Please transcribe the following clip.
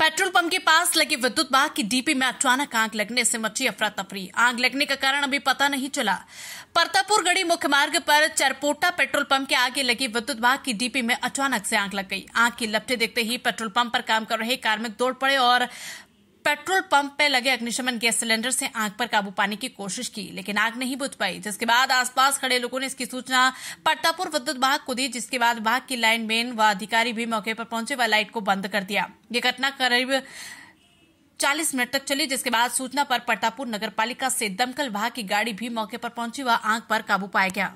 petrol pump के पास लगे विद्युत बाग की डीपी में अचानक आग लगने से मची अफरा तफरी आग लगने का कारण अभी पता नहीं चला परतापुर गढ़ी मुख्य मार्ग पर चरपोटा पेट्रोल पंप के आगे लगी विद्युत बाग की डीपी में अचानक से आग लग गई आग की लपटे देखते ही पेट्रोल पंप पर काम कर रहे कार्मिक दौड़ पड़े और पेट्रोल पंप पे लगे अग्निशमन गैस सिलेंडर से आग पर काबू पाने की कोशिश की लेकिन आग नहीं बुझ पाई जिसके बाद आसपास खड़े लोगों ने इसकी सूचना पट्टापुर विद्युत विभाग को दी जिसके बाद विभाग की लाइनमैन व अधिकारी भी मौके पर पहुंचे व लाइट को बंद कर दिया ये घटना करीब 40 मिनट तक चली जिसके बाद सूचना पर पट्टापुर नगर पालिका से दमकल विभाग की गाड़ी भी मौके पर पहुंची व आग पर काबू पाया गया